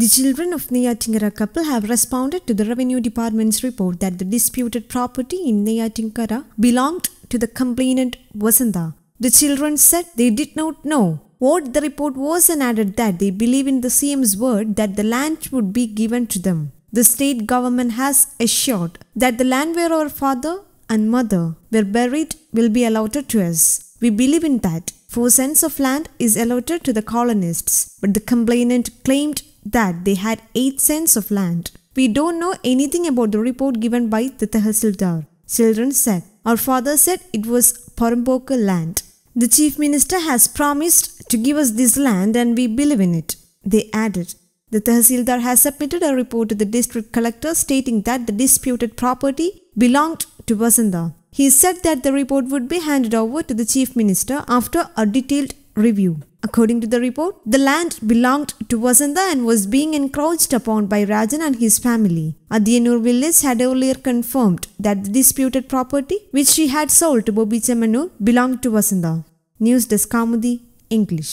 The children of Neyatingara couple have responded to the Revenue Department's report that the disputed property in Neyatingara belonged to the complainant Vasanta. The children said they did not know what the report was and added that they believe in the CM's word that the land would be given to them. The state government has assured that the land where our father and mother were buried will be allotted to us. We believe in that. Four cents of land is allotted to the colonists, but the complainant claimed that they had 8 cents of land. We don't know anything about the report given by Tithahasildar. Children said, Our father said it was Parampoka land. The chief minister has promised to give us this land and we believe in it. They added, The Tehsildar has submitted a report to the district collector stating that the disputed property belonged to Vasanta. He said that the report would be handed over to the chief minister after a detailed review. According to the report, the land belonged to Vasanta and was being encroached upon by Rajan and his family. Adiyanur Vilas had earlier confirmed that the disputed property, which she had sold to Bobby Chamanur, belonged to Vasanta. News Desk English.